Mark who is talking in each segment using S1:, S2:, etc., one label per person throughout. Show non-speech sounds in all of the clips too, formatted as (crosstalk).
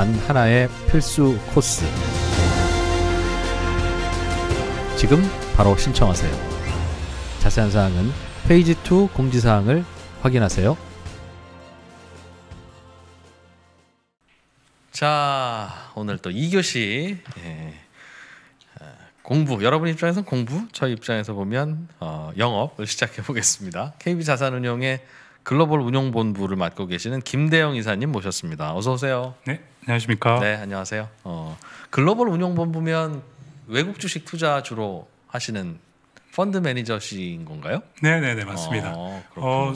S1: 단 하나의 필수 코스. 지금 바로 신청하세요. 자세한 사항은 페이지 2 공지사항을 확인하세요. 자, 오늘 또 2교시 예. 아, 공부 여러분 입장에서 공부 저희 입장에서 보면 어, 영업을 시작해 보겠습니다. KB 자산운용의 글로벌 운용본부를 맡고 계시는 김대영 이사님 모셨습니다. 어서 오세요. 네, 안녕하십니까? 네, 안녕하세요. 어, 글로벌 운용본 보면 외국 주식 투자 주로 하시는 펀드 매니저신 건가요? 네, 네, 네, 맞습니다. 어, 어,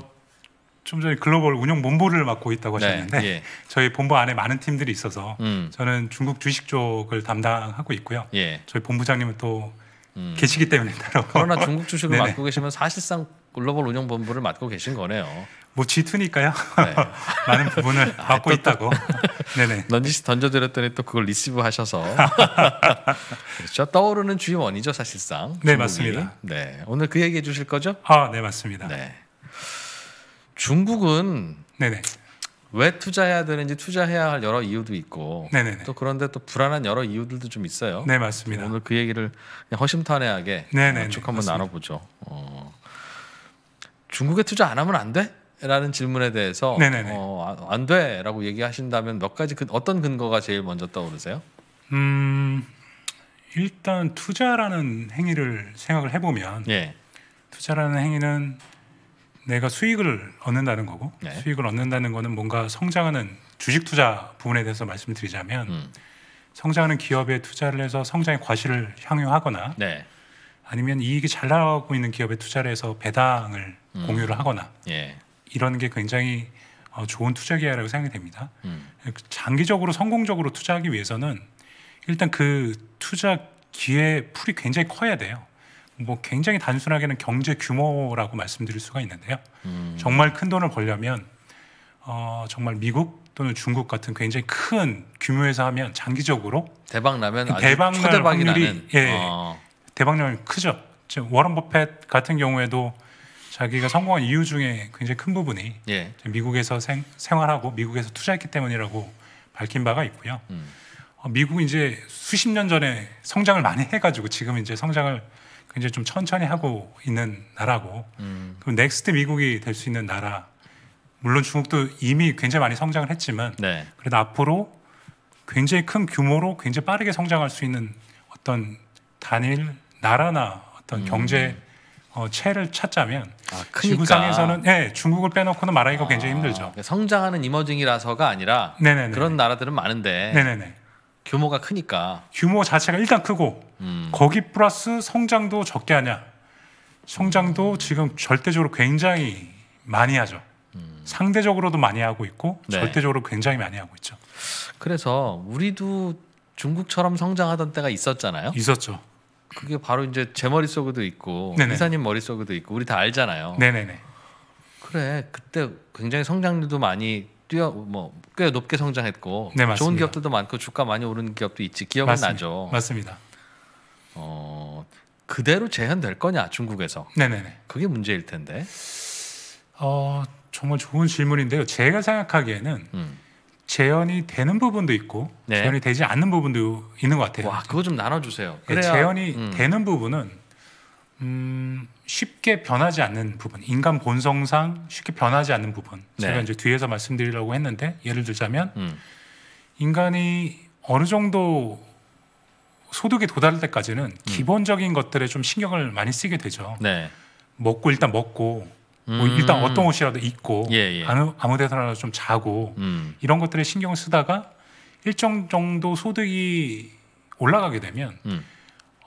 S2: 좀 전에 글로벌 운용 본부를 맡고 있다고 네, 하셨는데 예. 저희 본부 안에 많은 팀들이 있어서 음. 저는 중국 주식 쪽을 담당하고 있고요. 예. 저희 본부장님은 또 음. 계시기 때문에 (laughs) 따로. 그러나 중국 주식을 (laughs) 네, 네. 맡고
S1: 계시면 사실상 글로벌 운용 본부를 맡고 계신 거네요. 뭐 G2니까요. 네. (laughs) 많은 부분을 아, 고 또, 있다고. 네네. (laughs) 넌지시 던져드렸더니 또 그걸 리시브 하셔서. (laughs) 그렇죠. 떠오르는 주요원이죠 사실상. 네, 중국이. 맞습니다. 네. 오늘 그 얘기해 주실 거죠? 아, 네, 맞습니다. 네. 중국은 네네. 왜 투자해야 되는지 투자해야 할 여러 이유도 있고 네네네. 또 그런데 또 불안한 여러 이유들도 좀 있어요. 네 맞습니다. 오늘 그 얘기를 허심탄회하게 네네네. 쭉 한번 맞습니다. 나눠보죠. 어, 중국에 투자 안 하면 안 돼? 라는 질문에 대해서 어, 아, 안 돼라고 얘기하신다면 몇 가지 근, 어떤 근거가 제일 먼저 떠오르세요?
S2: 음, 일단 투자라는 행위를 생각을 해보면 예. 투자라는 행위는
S1: 내가 수익을
S2: 얻는다는 거고 예. 수익을 얻는다는 거는 뭔가 성장하는 주식 투자 부분에 대해서 말씀드리자면 음. 성장하는 기업에 투자를 해서 성장의 과실을 향유하거나 네. 아니면 이익이 잘 나가고 있는 기업에 투자를 해서 배당을 음. 공유를 하거나 예. 이런 게 굉장히 어, 좋은 투자 기회라고 생각이 됩니다. 음. 예, 그 장기적으로 성공적으로 투자하기 위해서는 일단 그 투자 기회 풀이 굉장히 커야 돼요. 뭐 굉장히 단순하게는 경제 규모라고 말씀드릴 수가 있는데요. 음. 정말 큰 돈을 벌려면 어, 정말 미국 또는 중국 같은 굉장히 큰 규모에서 하면 장기적으로
S1: 대박 나면 대박 날 확률이 나는. 예, 어.
S2: 대박 나면 크죠. 워런 버핏 같은 경우에도 자기가 성공한 이유 중에 굉장히 큰 부분이 예. 미국에서 생, 활하고 미국에서 투자했기 때문이라고 밝힌 바가 있고요. 음. 어, 미국 이제 수십 년 전에 성장을 많이 해가지고 지금 이제 성장을 굉장히 좀 천천히 하고 있는 나라고 음. 그럼 넥스트 미국이 될 수 있는 나라 물론 중국도 이미 굉장히 많이 성장을 했지만 네. 그래도 앞으로 굉장히 큰 규모로 굉장히 빠르게 성장할 수 있는 어떤 단일 나라나 어떤 음. 경제
S1: 어, 채를 찾자면
S2: 아, 지구상에서는
S1: 네, 중국을 빼놓고는 말하기가 아, 굉장히 힘들죠. 그러니까 성장하는 이머징이라서가 아니라 네네네. 그런 나라들은 많은데 네네네. 규모가 크니까
S2: 규모 자체가 일단 크고 음. 거기 플러스 성장도 적게 하냐 성장도 지금 절대적으로 굉장히 많이 하죠. 음. 상대적으로도 많이 하고 있고 네. 절대적으로 굉장히 많이 하고 있죠. 그래서
S1: 우리도 중국처럼 성장하던 때가 있었잖아요. 있었죠. 그게 바로 이제 제 머릿속에도 있고 네네. 이사님 머릿속에도 있고 우리 다 알잖아요. 네네네. 그래 그때 굉장히 성장률도 많이 뛰어 뭐 꽤 높게 성장했고 네, 좋은 기업들도 많고 주가 많이 오른 기업도 있지 기억은 맞습니다. 나죠. 맞습니다. 어 그대로 재현될 거냐 중국에서? 네네네. 그게 문제일 텐데.
S2: 어 정말 좋은 질문인데요. 제가 생각하기에는 음. 재현이 되는 부분도 있고 네. 재현이 되지 않는 부분도 있는 것 같아요. 와 그거 좀 나눠주세요. 예, 그래야, 재현이 음. 되는 부분은 음, 쉽게 변하지 않는 부분, 인간 본성상 쉽게 변하지 않는 부분. 네. 제가 이제 뒤에서 말씀드리려고 했는데 예를 들자면 음. 인간이 어느 정도 소득이 도달할 때까지는 음. 기본적인 것들에 좀 신경을 많이 쓰게 되죠. 네. 먹고 일단 먹고 음. 뭐 일단 어떤 옷이라도 입고
S1: 예, 예. 아무,
S2: 아무 데서나 좀 자고 음. 이런 것들에 신경 쓰다가 일정 정도 소득이 올라가게 되면 음.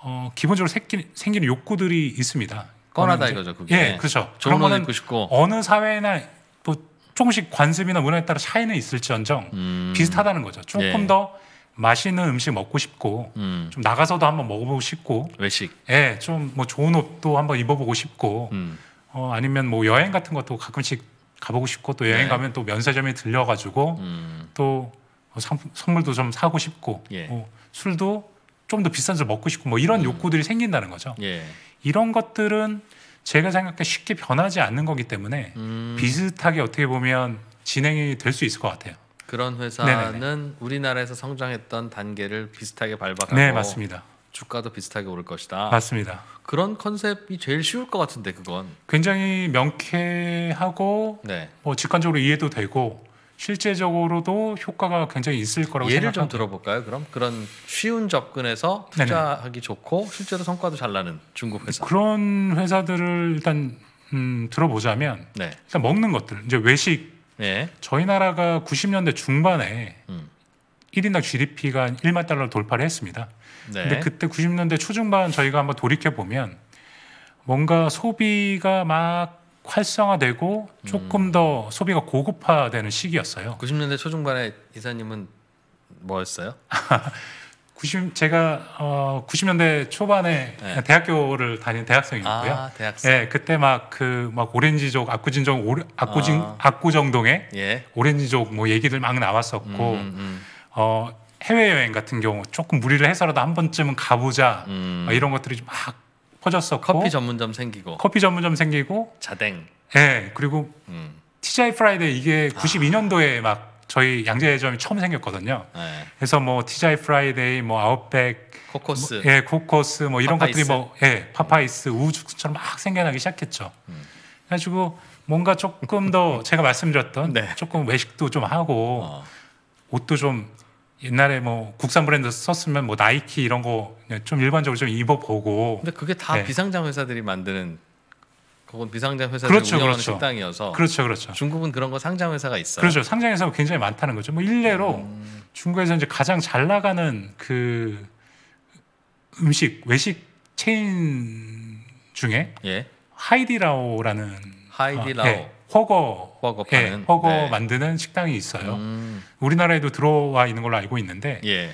S2: 어, 기본적으로 생기, 생기는 욕구들이 있습니다. 뻔하다 이거죠. 그게. 예, 그렇죠. 좋은 옷 입고 싶고 어느 사회나 뭐 조금씩 관습이나 문화에 따라 차이는 있을지언정 음. 비슷하다는 거죠. 조금 예. 더 맛있는 음식 먹고 싶고 음. 좀 나가서도 한번 먹어보고 싶고 외식 예좀 뭐 좋은 옷도 한번 입어보고 싶고 음. 어, 아니면 뭐 여행 같은 것도 가끔씩 가보고 싶고 또 여행 네. 가면 또 면세점에 들려가지고 음. 또 상, 어, 선물도 좀 사고 싶고 예. 뭐 술도 좀 더 비싼 술 먹고 싶고 뭐 이런 음. 욕구들이 생긴다는 거죠. 예. 이런 것들은 제가 생각해 쉽게 변하지 않는 거기 때문에 음. 비슷하게 어떻게 보면 진행이 될 수 있을 것 같아요.
S1: 그런 회사는 네네네. 우리나라에서 성장했던 단계를 비슷하게 밟아가고 네, 맞습니다. 주가도 비슷하게 오를 것이다. 맞습니다. 그런 컨셉이 제일 쉬울 것 같은데 그건
S2: 굉장히 명쾌하고 네. 뭐 직관적으로 이해도 되고 실제적으로도 효과가 굉장히 있을 거라고 예를 생각합니다. 좀
S1: 들어볼까요? 그럼 그런 쉬운 접근에서 투자하기 네네. 좋고 실제로 성과도 잘 나는 중국 회사
S2: 그런 회사들을 일단 음, 들어보자면 네. 일단 먹는 것들 이제 외식 네. 저희 나라가 90년대 중반에 음. 1인당 GDP가 1만 달러 를 돌파를 했습니다. 네. 근데 그때 90년대 초중반 저희가 한번 돌이켜 보면 뭔가 소비가 막 활성화되고 조금 음. 더 소비가 고급화되는 시기였어요. 90년대 초중반에 이사님은 뭐였어요? 90 (laughs) 제가 어 90년대 초반에 네. 대학교를 다닌 대학생이었고요. 아, 대학생. 예, 그때 막 그 막 오렌지족 압구진정 오레, 압구진 아. 압구정동에 예. 오렌지족 뭐 얘기들 막 나왔었고 음, 음. 음. 어 해외여행 같은 경우 조금 무리를 해서라도 한 번쯤은 가보자
S1: 음. 이런
S2: 것들이 막 퍼졌었고 커피 전문점 생기고 커피 전문점 생기고 자댕 예 네, 그리고 음. TGI 프라이데이 이게 92년도에 아. 막 저희 양재점이 처음 생겼거든요. 네. 그래서 뭐 TGI 프라이데이, 뭐 아웃백, 코코스, 뭐, 예, 코코스 뭐 이런 파파이스. 것들이 뭐 예, 음. 파파이스, 음. 우순처럼막 생겨나기 시작했죠. 음. 그래가지고 뭔가 조금 더 (laughs) 제가 말씀드렸던 네. 조금 외식도 좀 하고 어. 옷도 좀 옛날에 뭐 국산 브랜드 썼으면 뭐 나이키 이런 거 좀 일반적으로 좀 입어보고. 근데 그게 다 네.
S1: 비상장 회사들이 만드는 그건 비상장 회사들이 그렇죠, 운영하는 그렇죠. 식당이어서. 그렇죠, 그렇죠. 중국은 그런 거 상장 회사가 있어요. 그렇죠,
S2: 상장 회사가 굉장히 많다는 거죠. 뭐 일례로 음... 중국에서 이제 가장 잘 나가는 그 음식 외식 체인 중에 예. 하이디라오라는 하이디라오. 어, 네. 허거 버거 예, 허거 네. 만드는 식당이 있어요. 음. 우리나라에도 들어와 있는 걸로 알고 있는데 예.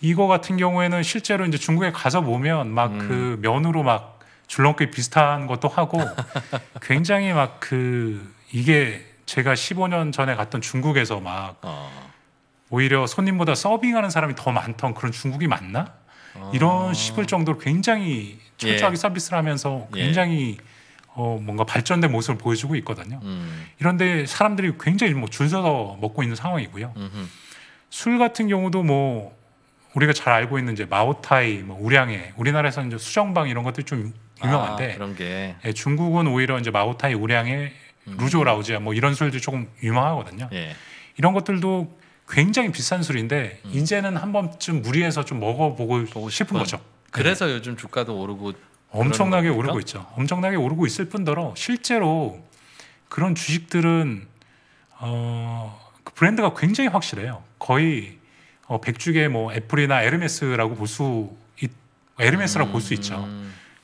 S2: 이거 같은 경우에는 실제로 이제 중국에 가서 보면 막그 음. 면으로 막 줄넘기 비슷한 것도 하고 (laughs) 굉장히 막 그 이게 제가 15년 전에 갔던 중국에서 막 어. 오히려 손님보다 서빙하는 사람이 더 많던 그런 중국이 맞나? 어. 이런 싶을 정도로 굉장히 철저하게 예. 서비스를 하면서 예. 굉장히 예. 어, 뭔가 발전된 모습을 보여주고 있거든요. 음. 이런데 사람들이 굉장히 뭐줄 서서 먹고 있는 상황이고요. 음흠. 술 같은 경우도 뭐 우리가 잘 알고 있는 이제 마오타이, 뭐 우량해, 우리나라에서는 이제 수정방 이런 것들이 좀 유명한데 아, 그런 게 예, 중국은 오히려 이제 마오타이, 우량해, 음. 루조 라우지아 뭐 이런 술들이 조금 유명하거든요. 예. 이런 것들도 굉장히 비싼 술인데 음. 이제는 한 번쯤 무리해서 좀 먹어보고 싶은 거죠.
S1: 그래서 네. 요즘 주가도 오르고
S2: 엄청나게 오르고 있죠. 엄청나게 오르고 있을 뿐더러 실제로 그런 주식들은 어, 그 브랜드가 굉장히 확실해요. 거의 어, 백주의 뭐 애플이나 에르메스라고 볼 수 에르메스라고 음, 볼수 있죠.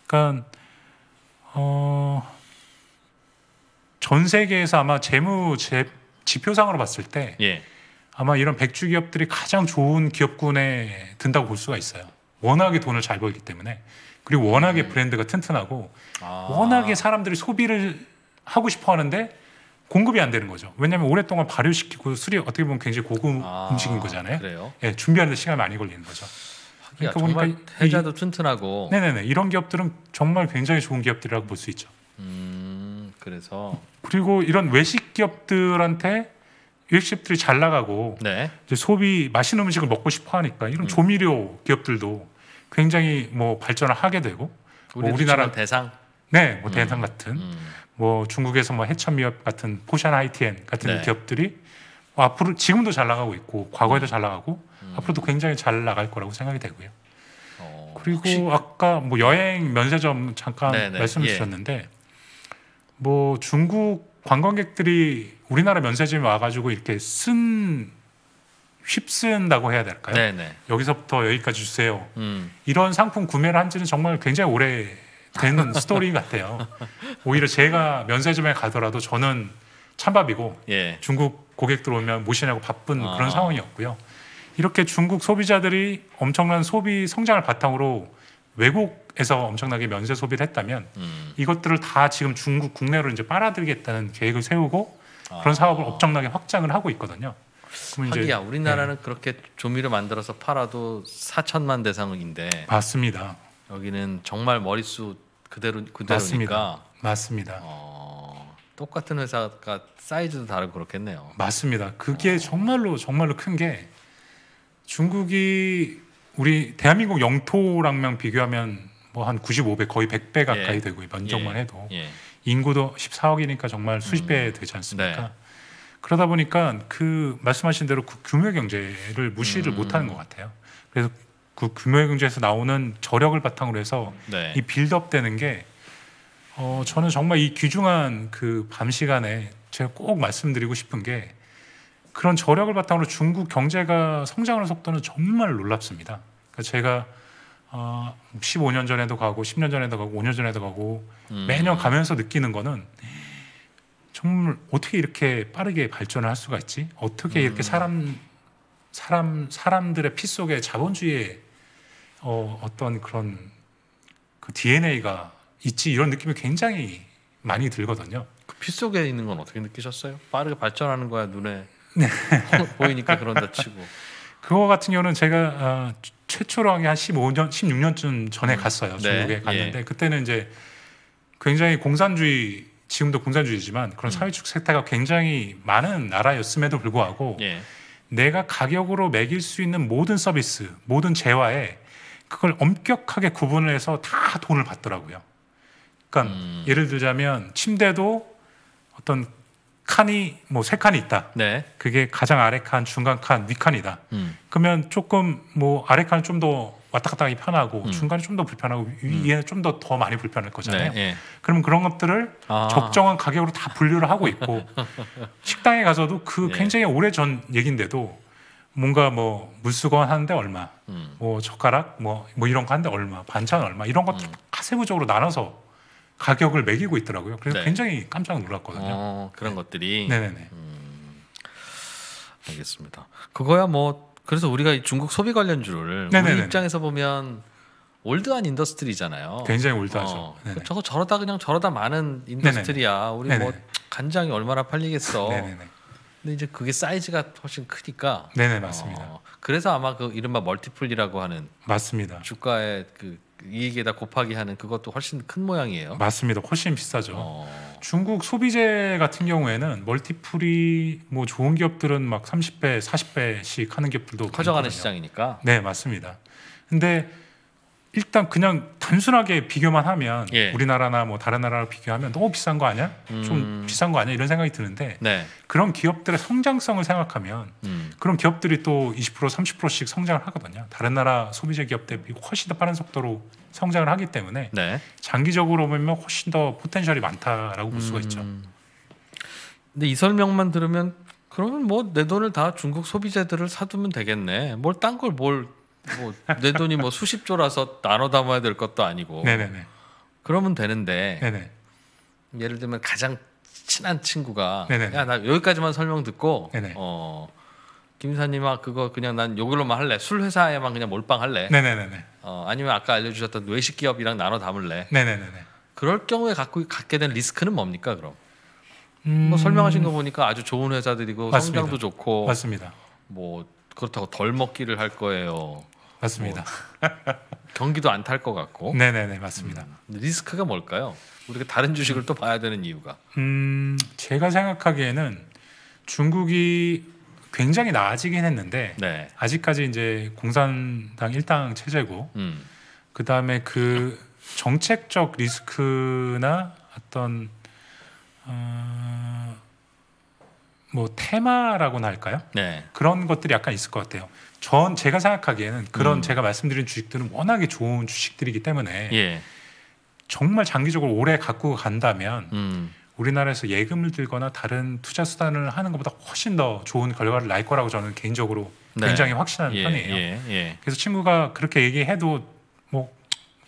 S2: 그러니까 어, 전 세계에서 아마 재무 제, 지표상으로 봤을 때 예. 아마 이런 백주 기업들이 가장 좋은 기업군에 든다고 볼 수가 있어요. 워낙에 돈을 잘 벌기 때문에. 그리고 워낙에 음. 브랜드가 튼튼하고 아. 워낙에 사람들이 소비를 하고 싶어 하는데 공급이 안 되는 거죠. 왜냐하면 오랫동안 발효시키고 술이 어떻게 보면 굉장히 고급 아. 음식인 거잖아요. 그래요? 예, 준비하는데
S1: 시간 많이 걸리는 거죠. 그러니까 야, 보니까 해자도 튼튼하고. 네네네
S2: 이런 기업들은 정말 굉장히 좋은 기업들이라고 볼 수 있죠.
S1: 음
S2: 그래서 그리고 이런 외식 기업들한테 외식들이 잘 나가고 네. 소비 맛있는 음식을 먹고 싶어 하니까 이런 음. 조미료 기업들도 굉장히 뭐 발전을 하게 되고 뭐 우리나라 대상 네, 뭐 음. 대상 같은 음. 뭐 중국에서 뭐 해천미협 같은 포션 하이티엔 같은 네. 기업들이 뭐 앞으로 지금도 잘 나가고 있고 과거에도 음. 잘 나가고 음. 앞으로도 굉장히 잘 나갈 거라고 생각이 되고요. 어, 그리고 혹시... 아까 뭐 여행 면세점 잠깐 네네. 말씀 예. 주셨는데 뭐 중국 관광객들이 우리나라 면세점에 와가지고 이렇게 쓴 휩쓴다고 해야 될까요? 네네. 여기서부터 여기까지 주세요. 음. 이런 상품 구매를 한지는 정말 굉장히 오래 되는 (laughs) 스토리 같아요. 오히려 제가 면세점에 가더라도 저는 찬밥이고 예. 중국 고객들 오면 모시냐고 바쁜 아. 그런 상황이었고요. 이렇게 중국 소비자들이 엄청난 소비 성장을 바탕으로 외국에서 엄청나게 면세 소비를 했다면 음. 이것들을 다 지금 중국 국내로 이제 빨아들이겠다는 계획을 세우고 아. 그런 사업을 엄청나게 확장을 하고 있거든요. 하기야
S1: 우리나라는 네. 그렇게 조미료 만들어서 팔아도 4천만 대상인데 맞습니다. 여기는 정말 머릿수 그대로 그대로니까 맞습니다. 맞습니다. 어, 똑같은 회사가 사이즈도 다르고 그렇겠네요. 맞습니다.
S2: 그게 어. 정말로 정말로 큰 게 중국이 우리 대한민국 영토랑만 비교하면 뭐한 95배 거의 100배 가까이 예. 되고 면적만 예. 해도 예. 인구도 14억이니까 정말 수십 음. 되지 않습니까? 네. 그러다 보니까 그 말씀하신 대로 그 규모 경제를 무시를 음. 못하는 것 같아요. 그래서 그 규모 경제에서 나오는 저력을 바탕으로 해서 네. 이 빌드업되는 게 어, 저는 정말 이 귀중한 그 밤 시간에 제가 꼭 말씀드리고 싶은 게 그런 저력을 바탕으로 중국 경제가 성장하는 속도는 정말 놀랍습니다. 그러니까 제가 어, 15년 전에도 가고 10년 전에도 가고 5년 전에도 가고 음. 매년 가면서 느끼는 거는 정말 어떻게 이렇게 빠르게 발전을 할 수가 있지? 어떻게 이렇게 음. 사람 사람 사람들의 피 속에 자본주의의 어, 떤 그런 그 DNA가
S1: 있지 이런 느낌이 굉장히 많이 들거든요. 그피 속에 있는 건 어떻게 느끼셨어요? 빠르게 발전하는 거야 눈에 네. 보이니까 그런다 치고. (laughs)
S2: 그거 같은 경우는 제가 어, 아, 최초로 한 15년, 16년쯤 전에 음. 갔어요. 네. 중국에 갔는데 예. 그때는 이제 굉장히 공산주의 지금도 공산주의지만 그런 음. 사회적 세태가 굉장히 많은 나라였음에도 불구하고 예. 내가 가격으로 매길 수 있는 모든 서비스, 모든 재화에 그걸 엄격하게 구분을 해서 다 돈을 받더라고요. 그러니까 음. 예를 들자면 침대도 어떤 칸이 뭐 세 칸이 있다. 네. 그게 가장 아래 칸, 중간 칸, 위 칸이다. 음. 그러면 조금 뭐 아래 칸을 좀더 왔다 갔다 하기 편하고 음. 중간에 좀 더 불편하고 위에 음. 좀더 더 많이 불편할 거잖아요. 네, 예. 그러면 그런 것들을 아. 적정한 가격으로 다 분류를 하고 있고 (laughs) 식당에 가서도 그 예. 굉장히 오래 전 얘긴데도 뭔가 뭐 물수건 하는데 얼마, 음. 뭐 젓가락 뭐, 뭐 이런 거 하는데 얼마, 반찬 얼마 이런 것들 음. 세부적으로 나눠서 가격을 매기고 있더라고요. 그래서 네. 굉장히 깜짝 놀랐거든요.
S1: 어, 그런 네. 것들이. 네네네. 음. 알겠습니다. 그거야 뭐 그래서 우리가 중국 소비 관련주를 네네네. 우리 입장에서 보면 올드한 인더스트리잖아요. 굉장히 올드하죠. 어, 저거 저러다 그냥 저러다 많은 인더스트리야. 우리 네네. 뭐 간장이 얼마나 팔리겠어. 네네네. 근데 이제 그게 사이즈가 훨씬 크니까. 네네 맞습니다. 어, 그래서 아마 그 이른바 멀티플이라고 하는 맞습니다. 주가의 그 이익에다 곱하기 하는 그것도 훨씬 큰 모양이에요. 맞습니다. 훨씬 비싸죠. 어...
S2: 중국 소비재 같은 경우에는 멀티플이 뭐 좋은 기업들은 막 30배, 40배씩 하는 기업들도 커져가는 시장이니까.
S1: 네, 맞습니다.
S2: 근데 일단 그냥 단순하게 비교만 하면 예. 우리나라나 뭐 다른 나라랑 비교하면 너무 비싼 거 아니야? 음. 좀 비싼 거 아니야? 이런 생각이 드는데 네. 그런 기업들의 성장성을 생각하면 음. 그런 기업들이 또 20% 30%씩 성장을 하거든요. 다른 나라 소비재 기업 대비 훨씬 더 빠른 속도로 성장을 하기 때문에 네.
S1: 장기적으로 보면 훨씬 더 포텐셜이 많다라고 볼 수가 음. 있죠. 근데 이 설명만 들으면 그러면 뭐 내 돈을 다 중국 소비재들을 사두면 되겠네. 뭘딴걸뭘 뭐내 돈이 뭐 수십 조라서 나눠 담아야 될 것도 아니고. 네네네. 그러면 되는데. 네네. 예를 들면 가장 친한 친구가 야나 여기까지만 설명 듣고 네네. 어 김사님아 그거 그냥 난 요걸로만 할래 술 회사에만 그냥 몰빵할래. 네네네. 어 아니면 아까 알려주셨던 외식 기업이랑 나눠 담을래. 네네네. 그럴 경우에 갖고 갖게 된 리스크는 뭡니까 그럼? 뭐 음... 뭐 설명하신 거 보니까 아주 좋은 회사들이고 맞습니다. 성장도 좋고 맞습니다. 뭐 그렇다고 덜 먹기를 할 거예요. 맞습니다. 뭐, 경기도 안 탈 것 같고. 네네네 맞습니다. 음, 리스크가 뭘까요? 우리가 다른 주식을 또 봐야 되는 이유가?
S2: 음 제가 생각하기에는 중국이 굉장히 나아지긴 했는데
S1: 네. 아직까지 이제
S2: 공산당 일당 체제고 음. 그 다음에 그 정책적 리스크나 어떤 어, 뭐 테마라고나 할까요? 네. 그런 것들이 약간 있을 것 같아요. 전 제가 생각하기에는 그런 음. 제가 말씀드린 주식들은 워낙에 좋은 주식들이기 때문에 예. 정말 장기적으로 오래 갖고 간다면 음. 우리나라에서 예금을 들거나 다른 투자 수단을 하는 것보다 훨씬 더 좋은 결과를 날 거라고 저는 개인적으로 네. 굉장히 확신한 예. 편이에요. 예, 예. 그래서 친구가 그렇게 얘기해도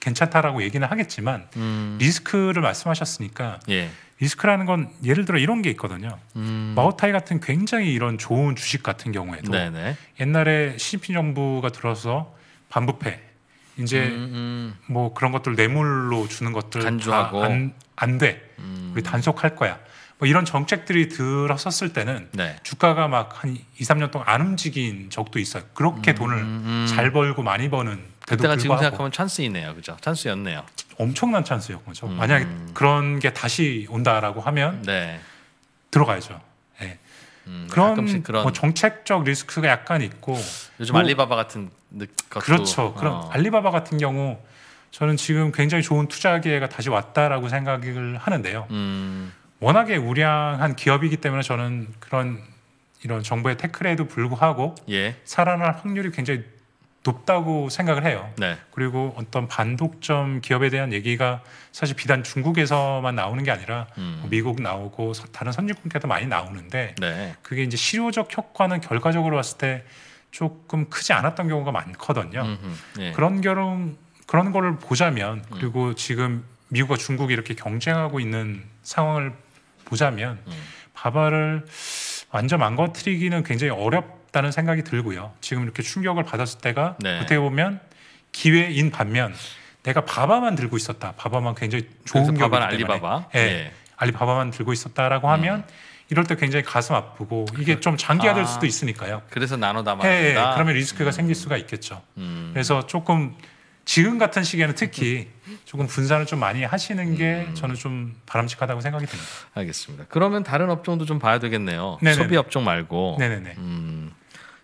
S2: 괜찮다라고 얘기는 하겠지만 음. 리스크를 말씀하셨으니까 예. 리스크라는 건 예를 들어 이런 게 있거든요. 음. 마오타이 같은 굉장히 이런 좋은 주식 같은 경우에도 네네. 네. 옛날에 시진핑 정부가 들어서 반부패 이제 음, 음, 뭐 그런 것들 뇌물로 주는 것들 간주하고 안, 안 돼. 음. 우리 단속할 거야. 뭐 이런 정책들이 들어섰을 때는 네. 주가가 막 한 2, 3년 동안 안 움직인 적도 있어요. 그렇게 음, 돈을 잘 벌고 많이 버는 그때가 지금 생각하면
S1: 찬스이네요, 그죠? 찬스였네요.
S2: 엄청난 찬스였 죠 음. 만약 그런 게 다시 온다라고 하면 네. 들어가야죠. 예. 음, 네. 음, 그런, 그런, 뭐 정책적 리스크가 약간 있고 요즘 뭐, 알리바바
S1: 같은 것도 그렇죠. 그럼 어.
S2: 알리바바 같은 경우 저는 지금 굉장히 좋은 투자 기회가 다시 왔다라고 생각을 하는데요.
S1: 음.
S2: 워낙에 우량한 기업이기 때문에 저는 그런 이런 정부의 태클에도 불구하고 예. 살아날 확률이 굉장히 높다고 생각을 해요. 네. 그리고 어떤 반독점 기업에 대한 얘기가 사실 비단 중국에서만 나오는 게 아니라 음. 미국 나오고 다른 선진국에도 많이 나오는데 네. 그게 이제 실효적 효과는 결과적으로 봤을 때 조금 크지 않았던 경우가 많거든요. 네. 그런 결혼 그런 거를 보자면 음. 그리고 음. 지금 미국과 중국이 이렇게 경쟁하고 있는 상황을 보자면 음. 바바를 완전 망가뜨리기는 굉장히 어렵. 없다는 생각이 들고요. 지금 이렇게 충격을 받았을 때가 네. 어떻게 보면 기회인 반면 내가 바바만 들고 있었다. 바바만 굉장히 좋은 기업 알리바바. 예. 네. 알리바바만 들고 있었다라고 음. 하면 이럴 때 굉장히 가슴 아프고 이게 좀 장기화될 아, 수도 있으니까요.
S1: 그래서 나눠 담아다 예, 예. 그러면
S2: 리스크가 음. 생길 수가 있겠죠. 음. 그래서 조금 지금 같은 시기에는 특히 조금 분산을 좀 많이
S1: 하시는 게 음. 저는 좀 바람직하다고 생각이 듭니다. 알겠습니다. 그러면 다른 업종도 좀 봐야 되겠네요. 네네네. 소비 업종 말고. 네네네. 음.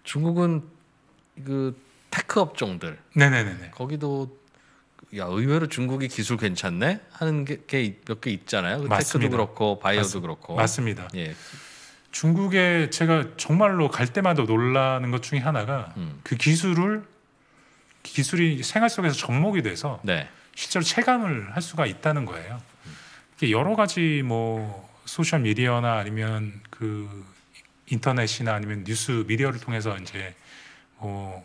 S1: 중국은 그 테크 업종들. 네네네. 거기도 야 의외로 중국이 기술 괜찮네 하는 게 몇개 게 있잖아요. 그 테크도 그렇고 바이어도 맞습, 그렇고. 맞습니다. 예.
S2: 중국에 제가 정말로 갈 때마다 놀라는 것 중에 하나가 음. 그 기술을 기술이 생활 속에서 접목이 돼서 네. 실제로 체감을 할 수가 있다는 거예요. 이 여러 가지 뭐 소셜 미디어나 아니면 그 인터넷이나 아니면 뉴스 미디어를 통해서 이제 뭐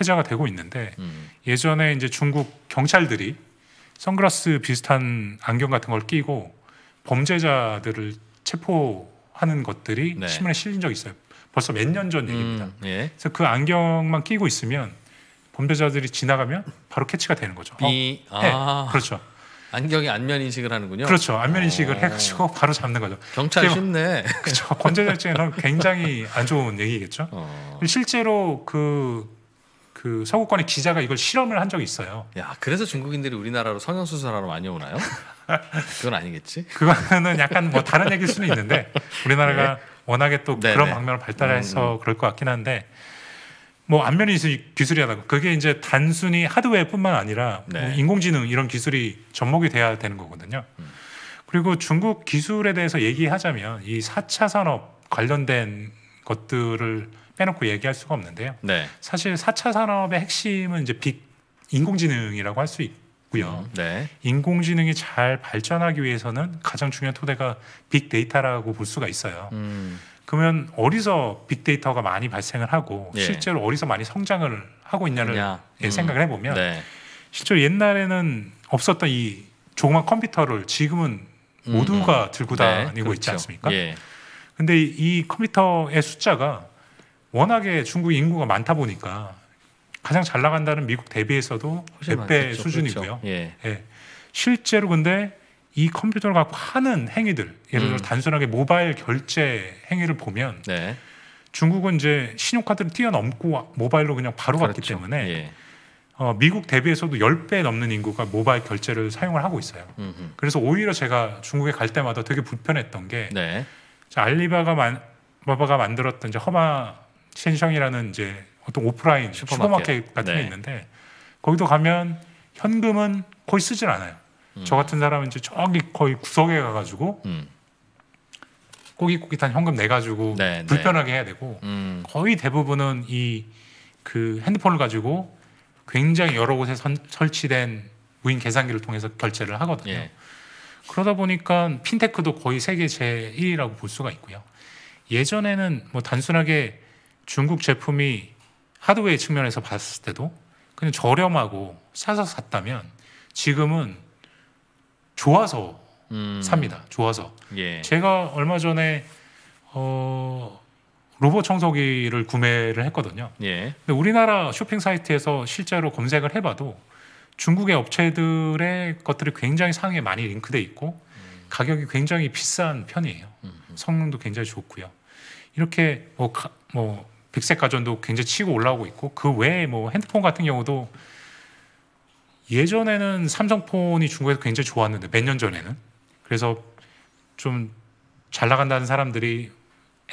S2: 회자가 되고 있는데 음. 예전에 이제 중국 경찰들이 선글라스 비슷한 안경 같은 걸 끼고 범죄자들을 체포하는 것들이 네. 신문에 실린 적이 있어요. 벌써 몇 년전 음, 얘기입니다. 음, 예. 그래서 그 안경만 끼고 있으면 범죄자들이 지나가면 바로 캐치가 되는 거죠. 비... 어, 네, 아... 네, 그렇죠.
S1: 안경이 안면 인식을 하는군요. 그렇죠. 안면 인식을 어. 해가지고
S2: 바로 잡는 거죠. 경찰 쉽네. (laughs) 그렇죠. 권죄자증는 굉장히 안 좋은 얘기겠죠. 어. 실제로 그그 그
S1: 서구권의 기자가 이걸 실험을 한 적이 있어요. 야, 그래서 중국인들이 우리나라로 성형 수술하러 많이 오나요? (laughs) 그건 아니겠지. 그거는 약간 뭐 다른 얘기일 수는 있는데 우리나라가 네.
S2: 워낙에 또 네네. 그런 네. 방면을 발달해서 음, 음. 그럴 것 같긴 한데 뭐 안면이 기술이라고 그게 이제 단순히 하드웨어뿐만 아니라 뭐 네. 뭐 인공지능 이런 기술이 접목이 돼야 되는 거거든요. 음. 그리고 중국 기술에 대해서 얘기하자면 이 4차 산업 관련된 것들을 빼놓고 얘기할 수가 없는데요. 네. 사실 4차 산업의 핵심은 이제 빅 인공지능이라고 할 수 있고요. 음, 네. 인공지능이 잘 발전하기 위해서는 가장 중요한 토대가 빅데이터라고 볼 수가 있어요. 음. 그러면 어디서 빅데이터가 많이 발생을 하고 예. 실제로 어디서 많이 성장을 하고 있냐를 예, 음. 생각을 해보면 네. 실제로 옛날에는 없었던 이 조그만 컴퓨터를 지금은 음, 모두가 음. 들고 네, 다니고 네, 그렇죠. 있지 않습니까? 그런데이 예. 컴퓨터의 숫자가 워낙에 중국 인구가 많다 보니까 가장 잘 나간다는 미국 대비해서도 몇배 그렇죠. 수준이고요. 그렇죠. 예. 예. 실제로 근데 이 컴퓨터를 갖고 하는 행위들, 예를 들어 음. 단순하게 모바일 결제 행위를 보면 네. 중국은 이제 신용카드를 뛰어넘고 모바일로 그냥 바로 그렇죠. 갔기 때문에 예. 어, 미국 대비해서도 열 배 넘는 인구가 모바일 결제를 사용을 하고 있어요. 음흠. 그래서 오히려 제가 중국에 갈 때마다 되게 불편했던 게 네. 알리바가 만, 바바가 만들었던 이제 허마 센션이라는 이제 어떤 오프라인 슈퍼마켓, 슈퍼마켓 같은 네. 게 있는데 거기도 가면 현금은 거의 쓰질 않아요. 음. 저 같은 사람은 이제 저기 거의 구석에 가가지고 음. 꼬깃꼬깃한 현금 내 가지고 네, 네, 불편하게 네. 해야 되고 음. 거의 대부분은 이 그 핸드폰을 가지고 굉장히 여러 곳에 선, 설치된 무인 계산기를 통해서 결제를 하거든요. 예. 그러다 보니까 핀테크도 거의 세계 제 1위라고 볼 수가 있고요. 예전에는 뭐 단순하게 중국 제품이 하드웨어 측면에서 봤을 때도 그냥 저렴하고 싸서 샀다면 지금은 좋아서
S1: 음. 삽니다. 좋아서. 예.
S2: 제가 얼마 전에 어, 로봇 청소기를 구매를 했거든요. 예. 근데 우리나라 쇼핑 사이트에서 실제로 검색을 해봐도 중국의 업체들의 것들이 굉장히 상위에 많이 링크돼 있고 음. 가격이 굉장히 비싼 편이에요. 음. 성능도 굉장히 좋고요. 이렇게 뭐, 가, 뭐 백색 가전도 굉장히 치고 올라오고 있고 그 외에 뭐 핸드폰 같은 경우도 예전에는 삼성폰이 중국에서 굉장히 좋았는데 몇 년 전에는 그래서 좀 잘 나간다는 사람들이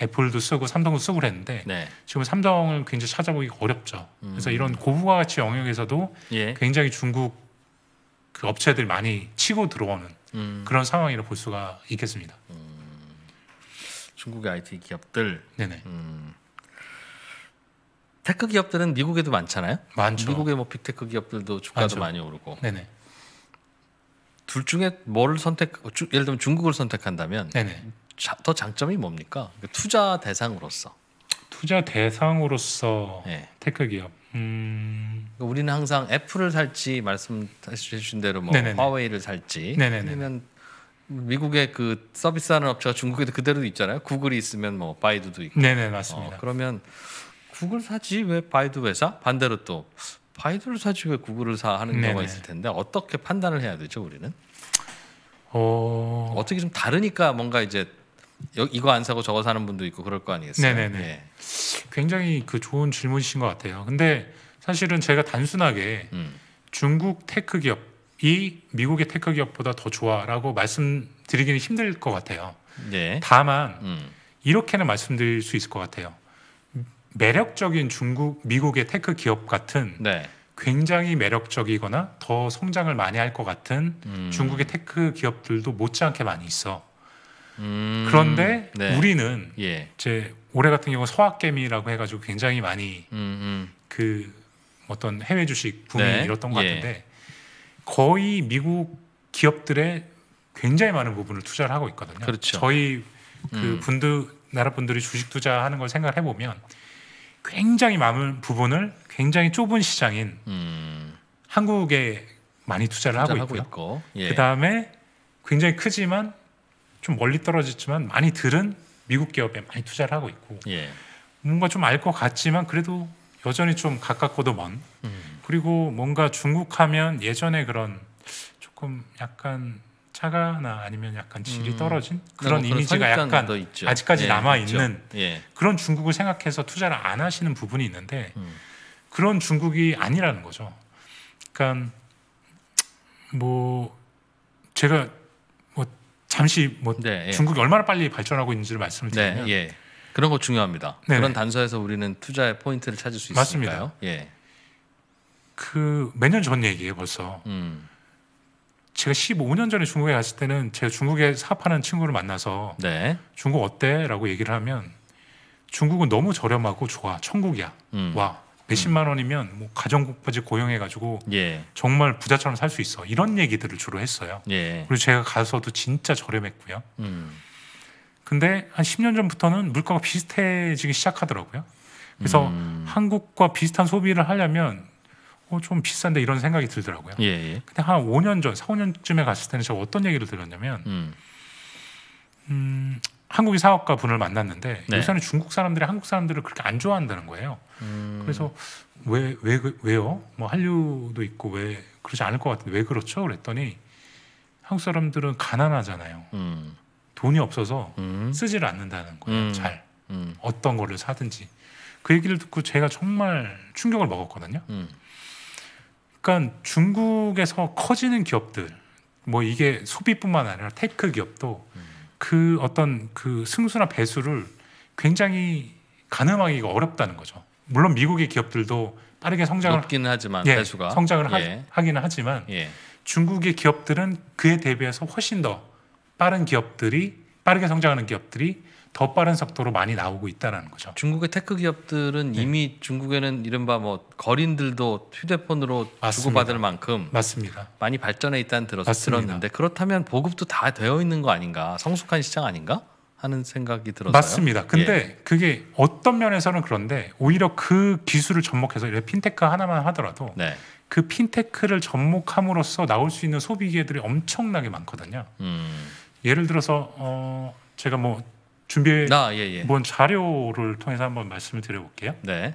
S2: 애플도 쓰고 삼성도 쓰고 그랬는데 네. 지금 삼성을 굉장히 찾아보기 어렵죠. 음. 그래서 이런 고부가 가치 영역에서도 예. 굉장히 중국 그업체들 많이 치고 들어오는
S1: 음. 그런 상황이라 고볼 수가 있겠습니다. 음. 중국의 IT 기업들. 네네. 음. 테크 기업들은 미국에도 많잖아요. 많죠. 미국의 뭐 빅테크 기업들도 주가도 많죠. 많이 오르고. 네네. 둘 중에 뭘 선택? 예를 들면 중국을 선택한다면 네네. 자, 더 장점이 뭡니까? 그러니까 투자 대상으로서. 투자 대상으로서 네. 테크 기업. 음... 그러니까 우리는 항상 애플을 살지 말씀해 주신 대로 뭐 네네네. 화웨이를 살지 네네네. 아니면 미국의 그 서비스하는 업체가 중국에도 그대로 있잖아요. 구글이 있으면 뭐 바이두도 있고. 네네 맞습니다. 어, 그러면 구글 사지 왜 바이두 회사? 반대로 또 바이두를 사지 왜 구글을 사 하는 네네. 경우가 있을 텐데 어떻게 판단을 해야 되죠 우리는? 어... 어떻게 좀 다르니까 뭔가 이제 이거 안 사고 저거 사는 분도 있고 그럴 거 아니겠어요? 네네네. 예.
S2: 굉장히 그 좋은 질문이신 것 같아요. 근데 사실은 제가 단순하게 음. 중국 테크 기업이 미국의 테크 기업보다 더 좋아라고 말씀드리기는 힘들 것 같아요. 예. 다만 음. 이렇게는 말씀드릴 수 있을 것 같아요. 매력적인 중국, 미국의 테크 기업 같은 네. 굉장히 매력적이거나 더 성장을 많이 할 것 같은 음. 중국의 테크 기업들도 못지않게 많이 있어.
S1: 음. 그런데 네. 우리는 예.
S2: 이제 올해 같은 경우 소학개미라고 해가지고 굉장히 많이
S1: 음음. 음.
S2: 그 어떤 해외 주식 붐이 네. 일었던 것 예. 같은데 예. 거의 미국 기업들의 굉장히 많은 부분을 투자를 하고 있거든요. 그렇죠. 저희 그 음. 분들 나라 분들이 주식 투자하는 걸 생각해 보면 굉장히 많은 부분을 굉장히 좁은 시장인 음. 한국에 많이 투자를 하고 있고요. 있고. 예. 그 다음에 굉장히 크지만 좀 멀리 떨어졌지만 많이 들은 미국 기업에 많이 투자를 하고 있고 예. 뭔가 좀 알 것 같지만 그래도 여전히 좀 가깝고도 먼 음. 그리고 뭔가 중국하면 예전에 그런 조금 약간 차가나 아니면 약간 질이 음. 떨어진 음. 그런 뭐 이미지가 그런 약간 아직까지 예, 그렇죠. 남아 있는 예. 그런 중국을 생각해서 투자를 안 하시는 부분이 있는데 음. 그런 중국이 아니라는 거죠. 그러니까 뭐 제가 뭐 잠시 뭐
S1: 네, 예. 중국이 얼마나 빨리 발전하고 있는지를 말씀을 네, 드리면 네, 그런 거 중요합니다. 네네. 그런 단서에서 우리는 투자의 포인트를 찾을 수 있을까요? 맞습니다. 예.
S2: 그몇년
S1: 전 얘기예요, 벌써. 음.
S2: 제가 15년 전에 중국에 갔을 때는 제가 중국에 사업하는 친구를 만나서 네. 중국 어때? 라고 얘기를 하면 중국은 너무 저렴하고 좋아. 천국이야. 음. 와. 몇십만 음. 원이면 뭐 가정국까지 고용해가지고 예. 정말 부자처럼 살 수 있어. 이런 얘기들을 주로 했어요. 예. 그리고 제가 가서도 진짜 저렴했고요. 음. 근데 한 10년 전부터는 물가가 비슷해지기 시작하더라고요. 그래서 음. 한국과 비슷한 소비를 하려면 어, 좀 비싼데 이런 생각이 들더라고요. 예, 예. 근데 한 5년 전, 4, 5년쯤에 갔을 때는 제가 어떤 얘기를 들었냐면, 음. 음, 한국인 사업가 분을 만났는데 네. 요새는 중국 사람들이 한국 사람들을 그렇게 안 좋아한다는 거예요. 음. 그래서 왜, 왜, 그, 왜요? 뭐 한류도 있고 왜 그러지 않을 것 같은데 왜 그렇죠? 그랬더니 한국 사람들은 가난하잖아요. 음. 돈이 없어서 음. 쓰지를 않는다는 거예요. 음. 잘. 음. 어떤 거를 사든지. 그 얘기를 듣고 제가 정말 충격을 먹었거든요. 그러니까 중국에서 커지는 기업들 뭐 이게 소비뿐만 아니라 테크 기업도 음. 그 어떤 그 승수나 배수를 굉장히 가늠하기가 어렵다는 거죠. 물론 미국의 기업들도 빠르게 성장을 높는 하지만 예, 배수가 성장을 예. 하, 기는 하지만 예. 중국의 기업들은 그에 대비해서 훨씬 더 빠른 기업들이 빠르게 성장하는 기업들이 더 빠른 속도로 많이
S1: 나오고 있다는 거죠. 중국의 테크 기업들은 네. 이미 중국에는 이른바 뭐 거린들도 휴대폰으로 주고받을 만큼 맞습니다. 많이 발전해 있다는 들어서 맞습니다. 들었는데 그렇다면 보급도 다 되어 있는 거 아닌가? 성숙한 시장 아닌가? 하는 생각이 들어서요. 맞습니다. 근데 예.
S2: 그게 어떤 면에서는 그런데 오히려 그 기술을 접목해서 핀테크 하나만 하더라도 네. 그 핀테크를 접목함으로써 나올 수 있는 소비 기회들이 엄청나게 많거든요. 음. 예를 들어서 어 제가 뭐 준비해 아, 예, 예. 본 자료를 통해서 한번 말씀을 드려볼게요.
S1: 네.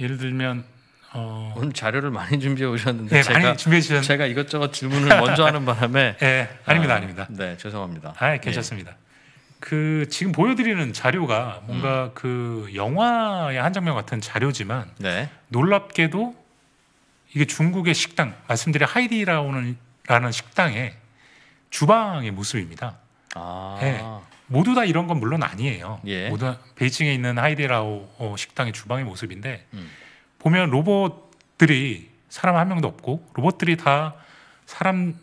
S1: 예를 들면 어... 오늘 자료를 많이 준비해 오셨는데 네, 제가, 주셨... 제가 이것저것 질문을 먼저 하는 바람에 네, (laughs) 아닙니다, 아, 아닙니다. 네, 죄송합니다. 아, 예, 괜찮습니다. 예.
S2: 그 지금 보여드리는 자료가 뭔가 음. 그 영화의 한 장면 같은 자료지만 네. 놀랍게도 이게 중국의 식당 말씀드린 하이디라오는 라는 식당의 주방의 모습입니다.
S1: 아. 네.
S2: 모두 다 이런 건 물론 아니에요. 예. 모두 베이징에 있는 하이데라오 어, 식당의 주방의 모습인데 음. 보면 로봇들이 사람 한 명도 없고 로봇들이 다 사람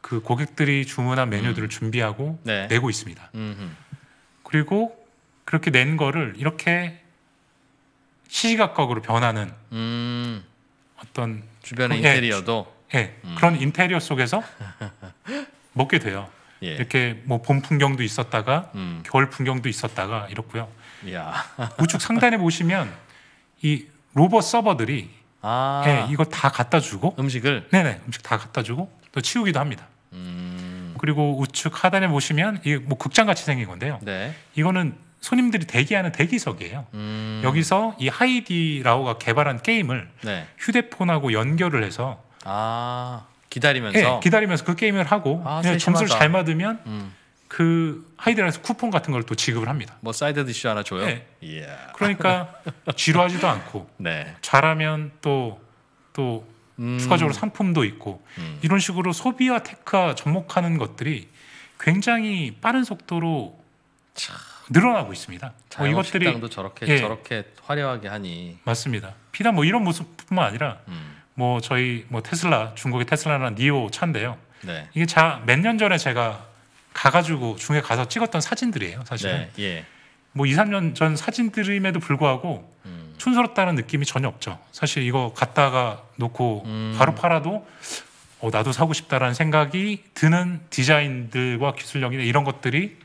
S2: 그 고객들이 주문한 메뉴들을 음. 준비하고 네. 내고 있습니다. 음흠. 그리고 그렇게 낸 거를 이렇게 시시각각으로 변하는
S1: 음.
S2: 어떤 주변의 어, 인테리어도 예, 네. 네. 그런 인테리어 속에서
S1: (laughs)
S2: 먹게 돼요. 예. 이렇게 뭐봄 풍경도 있었다가 음. 겨울 풍경도 있었다가 이렇고요. 우측 상단에 보시면 이 로봇 서버들이 아. 네, 이거 다 갖다 주고 음식을 네네 음식 다 갖다 주고 또 치우기도 합니다. 음. 그리고 우측 하단에 보시면 이뭐 극장 같이 생긴 건데요. 네. 이거는 손님들이 대기하는 대기석이에요. 음. 여기서 이 하이디 라오가 개발한 게임을 네. 휴대폰하고 연결을 해서 아. 기다리면서 예, 기다리면서 그 게임을 하고 아, 점수를 잘 맞으면 음. 그 하이드라에서 쿠폰 같은 걸 또 지급을 합니다.
S1: 뭐 사이드 디시 하나 줘요. 네. 예. Yeah.
S2: 그러니까 (laughs) 지루하지도 않고 네. 잘하면 또또 또 음. 추가적으로 상품도 있고 음. 이런 식으로 소비와 테크가 접목하는 것들이 굉장히 빠른 속도로 참. 늘어나고
S1: 있습니다. 뭐 이것들이 저렇게 예. 저렇게 화려하게 하니
S2: 맞습니다. 피단 뭐 이런 모습뿐만 아니라 음. 뭐 저희 뭐 테슬라 중국의 테슬라는 니오 차인데요. 네. 이게 자 몇 년 전에 제가 가가지고 중에 가서 찍었던 사진들이에요. 사실은 네. 예. 뭐 2, 3년 전 사진들임에도 불구하고 음. 촌스럽다는 느낌이 전혀 없죠. 사실 이거 갖다가 놓고 음. 바로 팔아도 어, 나도 사고 싶다라는 생각이 드는 디자인들과 기술력이나 이런 것들이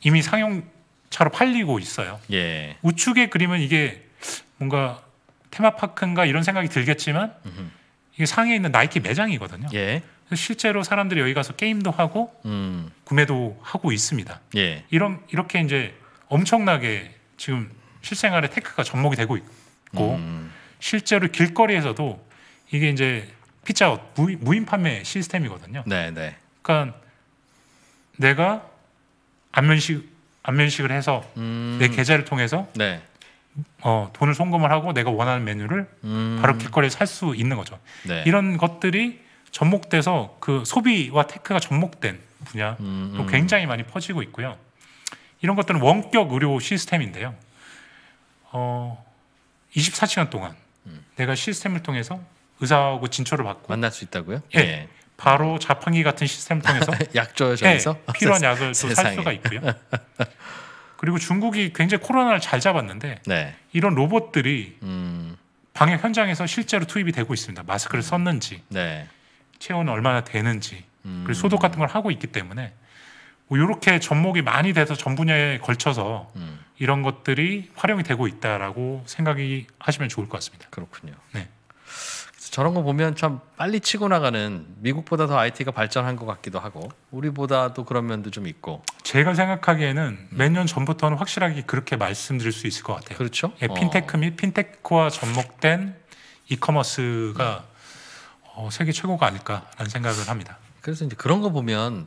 S2: 이미 상용차로 팔리고 있어요. 예. 우측에그리면 이게 뭔가 테마파크인가 이런 생각이 들겠지만 음흠. 이게 상해에 있는 나이키 매장이거든요. 예. 실제로 사람들이 여기 가서 게임도 하고 음. 구매도 하고 있습니다. 예. 이런 이렇게 이제 엄청나게 지금 실생활에 테크가 접목이 되고 있고 음. 실제로 길거리에서도 이게 이제 피자헛 무인 판매 시스템이거든요. 네, 네. 그러니까 내가 안면식 안면식을 해서
S1: 음. 내 계좌를 통해서 네.
S2: 어, 돈을 송금을 하고 내가 원하는 메뉴를
S1: 음. 바로 길거리에
S2: 살 수 있는 거죠. 네. 이런 것들이 접목돼서 그 소비와 테크가 접목된 분야도 음. 음. 굉장히 많이 퍼지고 있고요. 이런 것들은 원격 의료 시스템인데요. 어, 24시간 동안 음. 내가 시스템을 통해서 의사하고 진료을 받고 만날 수 있다고요? 예. 네. 바로 자판기 같은 시스템을 통해서 (laughs) 약조에서 예, 필요한 약을 또살 수가 있고요.
S1: (laughs)
S2: 그리고 중국이 굉장히 코로나를 잘 잡았는데 네. 이런 로봇들이 음. 방역 현장에서 실제로 투입이 되고 있습니다. 마스크를 음. 썼는지 네. 체온은 얼마나 되는지 음. 그리고 소독 같은 걸 하고 있기 때문에 뭐 이렇게 접목이 많이 돼서 전 분야에 걸쳐서 음. 이런 것들이 활용이 되고 있다라고 생각이 하시면
S1: 좋을 것 같습니다. 그렇군요.
S2: 네. 저런 거 보면 참
S1: 빨리 치고 나가는 미국보다 더 IT가 발전한 것 같기도 하고 우리보다도 그런 면도 좀 있고
S2: 제가 생각하기에는 몇 년 전부터는 확실하게 그렇게 말씀드릴 수 있을 것 같아요. 그렇죠. 예, 어. 핀테크 및 핀테크와 접목된 이커머스가 어, 세계 최고가 아닐까라는
S1: 생각을 합니다. 그래서 이제 그런 거 보면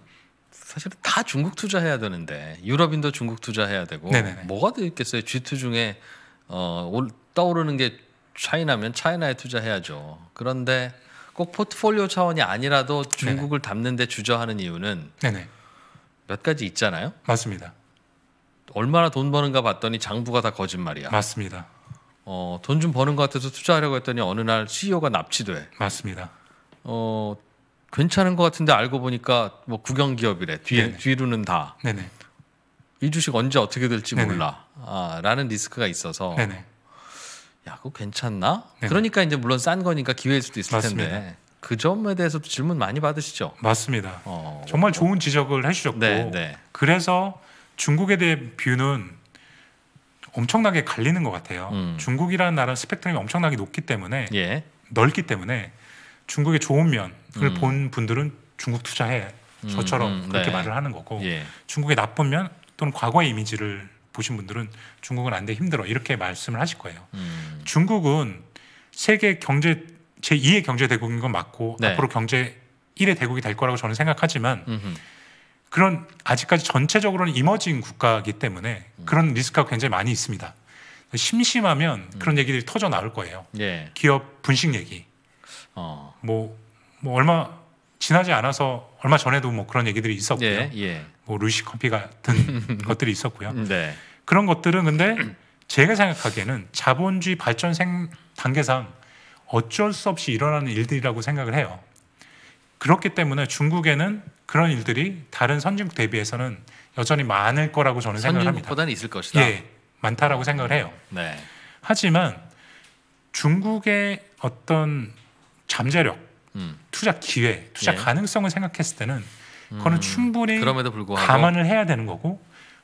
S1: 사실 다 중국 투자해야 되는데 유럽인도 중국 투자해야 되고 네네네. 뭐가 더 있겠어요? G2 중에 어, 떠오르는 게 차이나면 차이나에 투자해야죠. 그런데 꼭 포트폴리오 차원이 아니라도 중국을 네네. 담는데 주저하는 이유는 네네. 몇 가지 있잖아요. 맞습니다. 얼마나 돈 버는가 봤더니 장부가 다 거짓말이야. 맞습니다. 어, 돈 좀 버는 것 같아서 투자하려고 했더니 어느 날 CEO가 납치돼. 맞습니다. 어, 괜찮은 것 같은데 알고 보니까 뭐 국영 기업이래. 뒤네 뒤로는 다. 네네. 이 주식 언제 어떻게 될지 네네. 몰라. 아, 라는 리스크가 있어서 네네. 야, 그거 괜찮나? 네 그러니까 이제 물론 싼 거니까 기회일 수도 있을 맞습니다. 텐데. 그 점에 대해서도 질문 많이 받으시죠? 맞습니다. 어, 정말 어, 좋은 지적을 해주셨고 네네. 네. 그래서
S2: 중국에 대해 뷰는 엄청나게 갈리는 것 같아요. 음. 중국이라는 나라 스펙트럼이 엄청나게 높기 때문에 예. 넓기 때문에 중국의 좋은 면을 음. 본 분들은 중국 투자해 음, 저처럼 음, 그렇게 네. 말을 하는 거고 예. 중국의 나쁜 면 또는 과거의 이미지를 보신 분들은 중국은 안 돼 힘들어 이렇게 말씀을 하실 거예요. 음. 중국은 세계 경제 제 2의 경제 대국인 건 맞고 네. 앞으로 경제 1의 대국이 될 거라고 저는 생각하지만 음흠. 그런 아직까지 전체적으로는 이머징 국가이기 때문에 음. 그런 리스크가 굉장히 많이 있습니다. 심심하면 음. 그런 얘기들이 터져 나올 거예요. 예. 기업 분식 얘기. 어. 뭐, 뭐 얼마 지나지 않아서 얼마 전에도 뭐 그런 얘기들이 있었고요. 예, 예. 뭐 루시 커피 같은 것들이 있었고요. 네. 그런 것들은 근데 제가 생각하기에는 자본주의 발전 생 단계상 어쩔 수 없이 일어나는 일들이라고 생각을 해요. 그렇기 때문에 중국에는 그런 일들이 다른 선진국 대비해서는 여전히 많을 거라고 저는 생각을 합니다. 선진국보다는 있을 것이다. 예, 많다라고 생각을 해요. 네. 하지만 중국의 어떤 잠재력, 음. 투자 기회, 투자 예. 가능성을 생각했을 때는
S1: 그거는 충분히 감안을
S2: 해야 되는 거고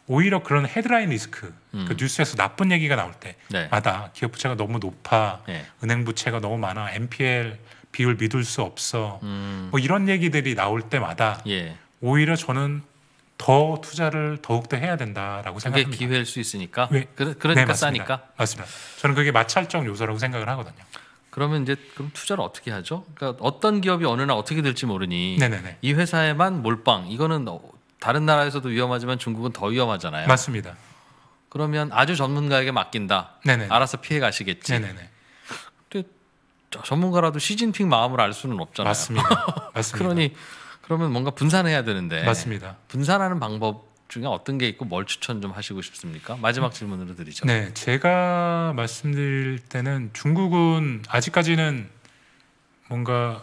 S2: 오히려 그런 헤드라인 리스크 그 음. 그 뉴스에서 나쁜 얘기가 나올 때마다 네. 기업 부채가 너무 높아 네. 은행 부채가 너무 많아 NPL 비율 믿을 수 없어 음. 뭐 이런 얘기들이 나올 때마다 예. 오히려 저는 더 투자를 더욱더 해야
S1: 된다라고 생각합니다. 그게 기회일 수 있으니까. 왜? 네. 그러, 니까 그러니까 네, 싸니까. 맞니다 맞습니다. 저는 그게 마찰적 요소라고 생각을 하거든요. 그러면 이제 그럼 투자를 어떻게 하죠? 그러니까 어떤 기업이 어느 날 어떻게 될지 모르니 네네네. 이 회사에만 몰빵 이거는 어, 다른 나라에서도 위험하지만 중국은 더 위험하잖아요. 맞습니다. 그러면 아주 전문가에게 맡긴다. 네네. 알아서 피해 가시겠지. 네네네. 근데 전문가라도 시진핑 마음을 알 수는 없잖아요. 맞습니다. (laughs) 맞습니다. 그러니 그러면 뭔가 분산해야 되는데 맞습니다. 분산하는 방법 중에 어떤 게 있고 뭘 추천 좀 하시고 싶습니까? 마지막 질문으로 드리죠. 네,
S2: 제가 말씀드릴 때는 중국은 아직까지는 뭔가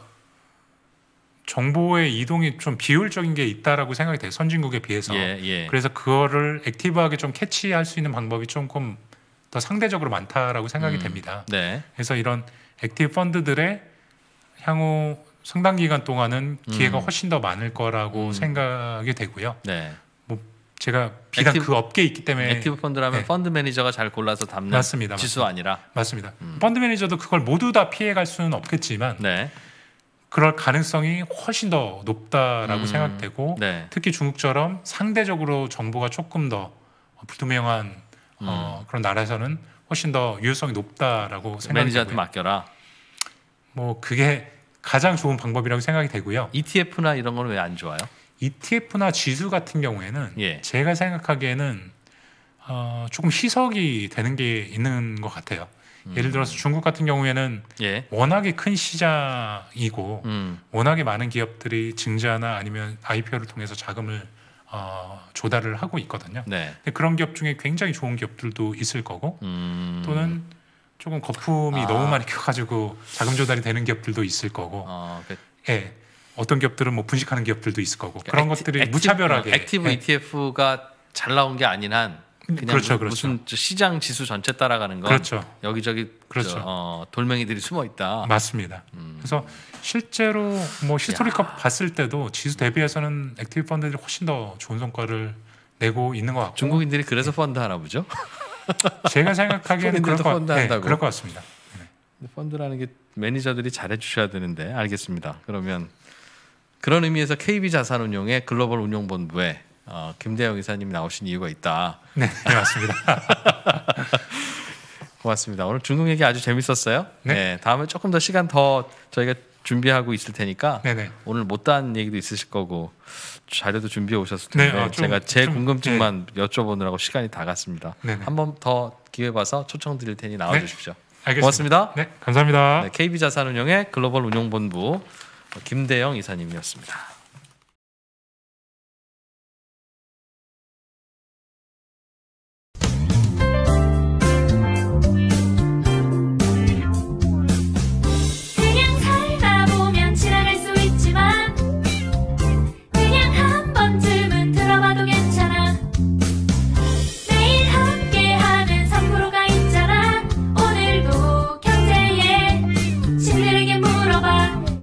S2: 정보의 이동이 좀 비효율적인 게 있다라고 생각이 돼요. 선진국에 비해서. 예, 예. 그래서 그거를 액티브하게 좀 캐치할 수 있는 방법이 조금 더 상대적으로 많다라고 생각이 음, 됩니다. 네. 그래서 이런 액티브 펀드들의 향후 상당 기간 동안은 기회가 음. 훨씬 더 많을 거라고 음. 생각이 되고요. 네. 제가 비단 액티브, 그
S1: 업계에 있기 때문에 액티브 펀드라면 네. 펀드 매니저가 잘 골라서 담는 맞습니다, 지수 아니라 맞습니다.
S2: 음. 펀드 매니저도 그걸 모두 다 피해갈 수는 없겠지만 네. 그럴 가능성이 훨씬 더 높다라고 음. 생각되고 네. 특히 중국처럼 상대적으로 정보가 조금 더 불투명한
S1: 음. 어,
S2: 그런 나라에서는 훨씬 더 유효성이 높다라고 생각되고 매니저한테 맡겨라. 뭐 그게 가장 좋은 방법이라고 생각이 되고요. ETF나 이런 거는 왜 안 좋아요? ETF나 지수 같은 경우에는 예. 제가 생각하기에는 어, 조금 희석이 되는 게 있는 것 같아요. 음. 예를 들어서 중국 같은 경우에는 예. 워낙에 큰 시장이고 음. 워낙에 많은 기업들이 증자나 아니면 IPO를 통해서 자금을 어, 조달을 하고 있거든요. 네. 근데 그런 기업 중에 굉장히 좋은 기업들도 있을 거고
S1: 음. 또는
S2: 조금 거품이 아. 너무 많이 켜가지고 자금 조달이 되는 기업들도 있을 거고. 아, 그... 예. 어떤 기업들은 뭐 분식하는 기업들도 있을 거고 그런 액티,
S1: 것들이 액티브, 무차별하게 액티브 예. ETF가 잘 나온 게 아닌 한
S2: 그냥 그렇죠, 뭐 그렇죠. 무슨
S1: 시장 지수 전체 따라가는 거 그렇죠. 여기저기 그렇죠. 저, 어, 돌멩이들이 숨어 있다. 맞습니다.
S2: 음. 그래서 실제로 뭐 히스토리컬 야. 봤을 때도 지수 대비해서는 액티브 펀드들이 훨씬 더 좋은 성과를 내고 있는 것 같고
S1: 중국인들이 그래서 예. 펀드 하나 보죠.
S2: (laughs) 제가 생각하기에는 그럴 것, 펀드 네, 예, 그럴 것 같습니다.
S1: 네. 펀드라는 게 매니저들이 잘해 주셔야 되는데 알겠습니다. 그러면 그런 의미에서 KB 자산운용의 글로벌 운용본부에 어, 김대영 이사님 나오신 이유가 있다. 네, 네 맞습니다. (laughs) 고맙습니다. 오늘 중국 얘기 아주 재밌었어요. 네. 네. 다음에 조금 더 시간 더 저희가 준비하고 있을 테니까 네네. 네. 오늘 못다한 얘기도 있으실 거고 자료도 준비해 오셨을 네, 텐데 네, 아, 좀, 제가 제 좀, 궁금증만 네. 여쭤보느라고 시간이 다 갔습니다. 네, 한번 더 기회 봐서 초청 드릴 테니 나와 주십시오. 알겠습니다. 고맙습니다. 네, 감사합니다. KB 자산운용의 글로벌 운용본부 김대영 이사님이었습니다.